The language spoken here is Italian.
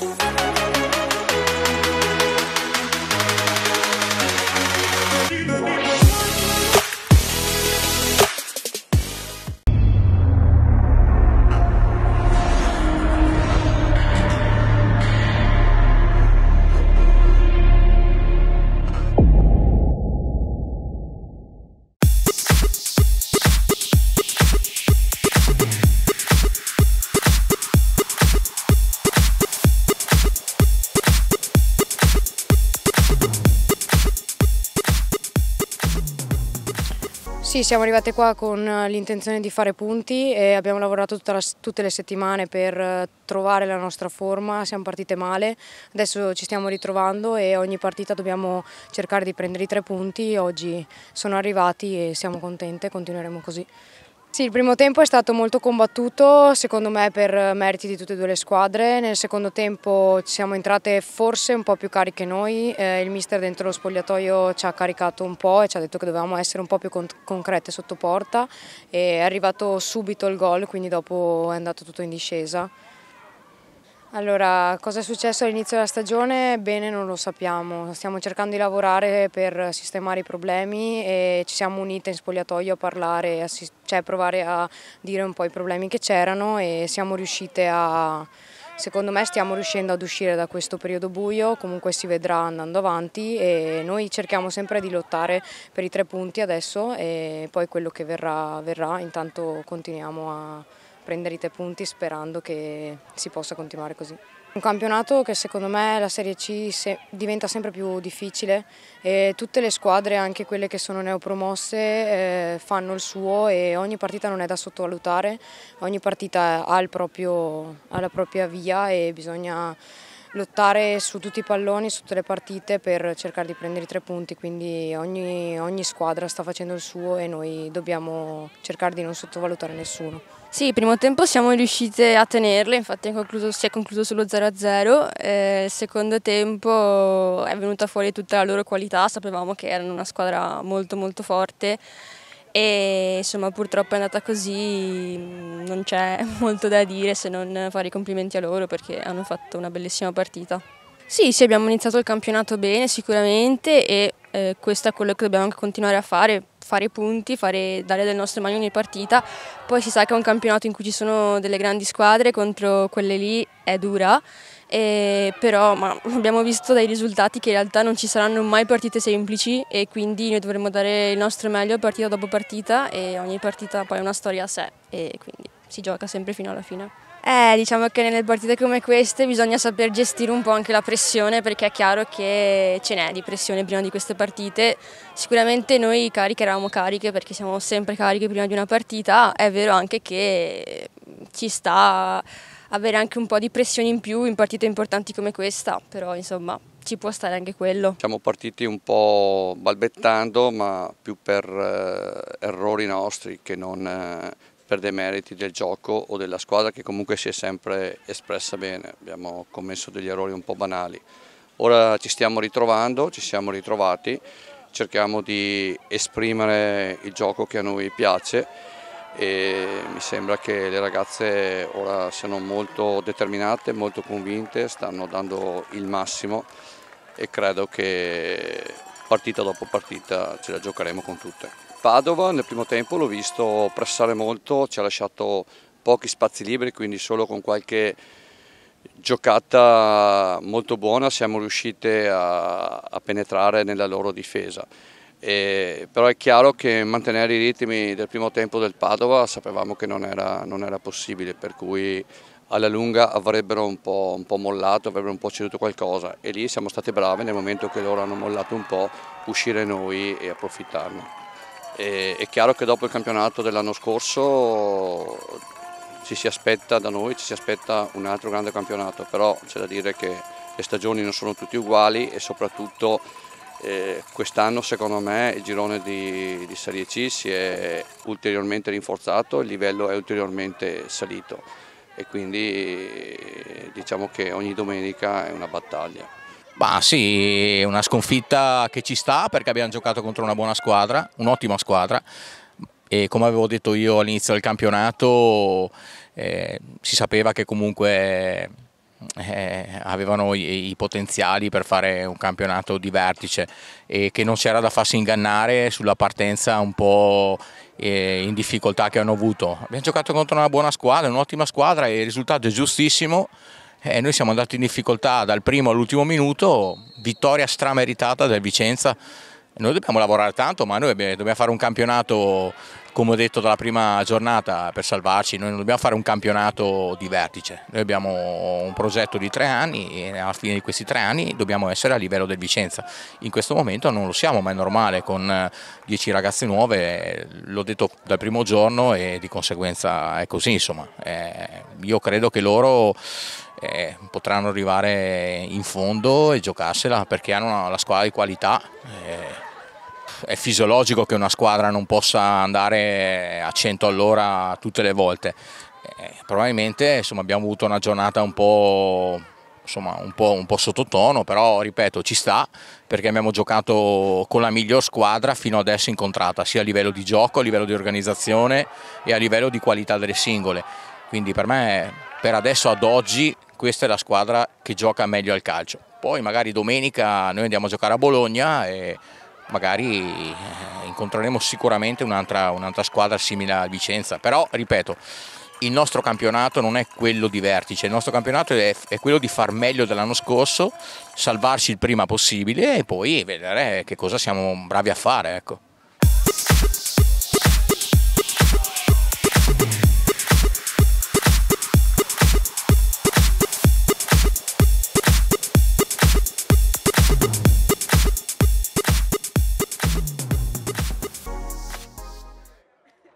you. Sì, siamo arrivate qua con eh, l'intenzione di fare punti e abbiamo lavorato la, tutte le settimane per eh, trovare la nostra forma, siamo partite male, adesso ci stiamo ritrovando e ogni partita dobbiamo cercare di prendere i tre punti, oggi sono arrivati e siamo contente, continueremo così. Sì, il primo tempo è stato molto combattuto, secondo me per meriti di tutte e due le squadre. Nel secondo tempo ci siamo entrate forse un po' più cariche noi, eh, il mister dentro lo spogliatoio ci ha caricato un po' e ci ha detto che dovevamo essere un po' più con concrete sotto porta e è arrivato subito il gol, quindi dopo è andato tutto in discesa. Allora, cosa è successo all'inizio della stagione? Bene, non lo sappiamo. Stiamo cercando di lavorare per sistemare i problemi e ci siamo unite in spogliatoio a parlare, a cioè provare a dire un po' i problemi che c'erano e siamo riuscite a... Secondo me stiamo riuscendo ad uscire da questo periodo buio, comunque si vedrà andando avanti e noi cerchiamo sempre di lottare per i tre punti adesso e poi quello che verrà, verrà. intanto continuiamo a, prendere i tre punti sperando che si possa continuare così. Un campionato che secondo me la Serie C se diventa sempre più difficile e tutte le squadre, anche quelle che sono neopromosse, eh, fanno il suo e ogni partita non è da sottovalutare, ogni partita ha, proprio, ha la propria via e bisogna lottare su tutti i palloni, su tutte le partite per cercare di prendere i tre punti, quindi ogni, ogni squadra sta facendo il suo e noi dobbiamo cercare di non sottovalutare nessuno. Sì, il primo tempo siamo riuscite a tenerle, infatti è concluso, si è concluso sullo 0-0, eh, il secondo tempo è venuta fuori tutta la loro qualità, sapevamo che erano una squadra molto molto forte e insomma purtroppo è andata così, mm, non c'è molto da dire se non fare i complimenti a loro perché hanno fatto una bellissima partita. Sì, sì, abbiamo iniziato il campionato bene sicuramente e eh, questo è quello che dobbiamo anche continuare a fare, fare punti, fare, dare del nostro magno ogni partita. Poi si sa che è un campionato in cui ci sono delle grandi squadre contro quelle lì è dura eh, però abbiamo visto dai risultati che in realtà non ci saranno mai partite semplici e quindi noi dovremo dare il nostro meglio partita dopo partita e ogni partita poi è una storia a sé e quindi si gioca sempre fino alla fine. Eh, diciamo che nelle partite come queste bisogna saper gestire un po' anche la pressione perché è chiaro che ce n'è di pressione prima di queste partite. Sicuramente noi cariche eravamo cariche perché siamo sempre cariche prima di una partita, è vero anche che ci sta avere anche un po' di pressione in più in partite importanti come questa, però insomma ci può stare anche quello. Siamo partiti un po' balbettando, ma più per eh, errori nostri che non eh, per demeriti del gioco o della squadra che comunque si è sempre espressa bene, abbiamo commesso degli errori un po' banali. Ora ci stiamo ritrovando, ci siamo ritrovati, cerchiamo di esprimere il gioco che a noi piace e mi sembra che le ragazze ora siano molto determinate, molto convinte, stanno dando il massimo e credo che partita dopo partita ce la giocheremo con tutte. Padova nel primo tempo l'ho visto pressare molto, ci ha lasciato pochi spazi liberi, quindi solo con qualche giocata molto buona siamo riuscite a, a penetrare nella loro difesa. E, però è chiaro che mantenere i ritmi del primo tempo del Padova sapevamo che non era, non era possibile, per cui alla lunga avrebbero un po', un po', mollato, avrebbero un po' ceduto qualcosa e lì siamo stati bravi nel momento che loro hanno mollato un po' uscire noi e approfittarne. E, è chiaro che dopo il campionato dell'anno scorso ci si aspetta da noi, ci si aspetta un altro grande campionato, però c'è da dire che le stagioni non sono tutte uguali e soprattutto eh, quest'anno secondo me il girone di, di, Serie C si è ulteriormente rinforzato, il livello è ulteriormente salito e quindi diciamo che ogni domenica è una battaglia. Ma sì, una sconfitta che ci sta perché abbiamo giocato contro una buona squadra, un'ottima squadra e come avevo detto io all'inizio del campionato eh, si sapeva che comunque eh, avevano i, i, potenziali per fare un campionato di vertice e che non c'era da farsi ingannare sulla partenza un po' eh, in difficoltà che hanno avuto. Abbiamo giocato contro una buona squadra, un'ottima squadra e il risultato è giustissimo. Eh, noi siamo andati in difficoltà dal primo all'ultimo minuto, vittoria strameritata del Vicenza. Noi dobbiamo lavorare tanto, ma noi dobbiamo fare un campionato come ho detto dalla prima giornata, per salvarci noi non dobbiamo fare un campionato di vertice, noi abbiamo un progetto di tre anni e alla fine di questi tre anni dobbiamo essere a livello del Vicenza. In questo momento non lo siamo, ma è normale, con eh, dieci ragazze nuove, l'ho detto dal primo giorno e di conseguenza è così. Insomma. Eh, io credo che loro... Eh, potranno arrivare in fondo e giocarsela perché hanno la squadra di qualità eh, è fisiologico che una squadra non possa andare a 100 all'ora tutte le volte. Eh, probabilmente insomma, abbiamo avuto una giornata un po', insomma, un, po', un po' sottotono, però ripeto ci sta perché abbiamo giocato con la miglior squadra fino adesso incontrata, sia a livello di gioco, a livello di organizzazione e a livello di qualità delle singole. Quindi per me, per adesso ad oggi, questa è la squadra che gioca meglio al calcio. Poi magari domenica noi andiamo a giocare a Bologna e magari eh, incontreremo sicuramente un'altra, un'altra squadra simile a Vicenza, però ripeto, il nostro campionato non è quello di vertice, il nostro campionato è, è, quello di far meglio dell'anno scorso, salvarsi il prima possibile e poi vedere che cosa siamo bravi a fare. Ecco.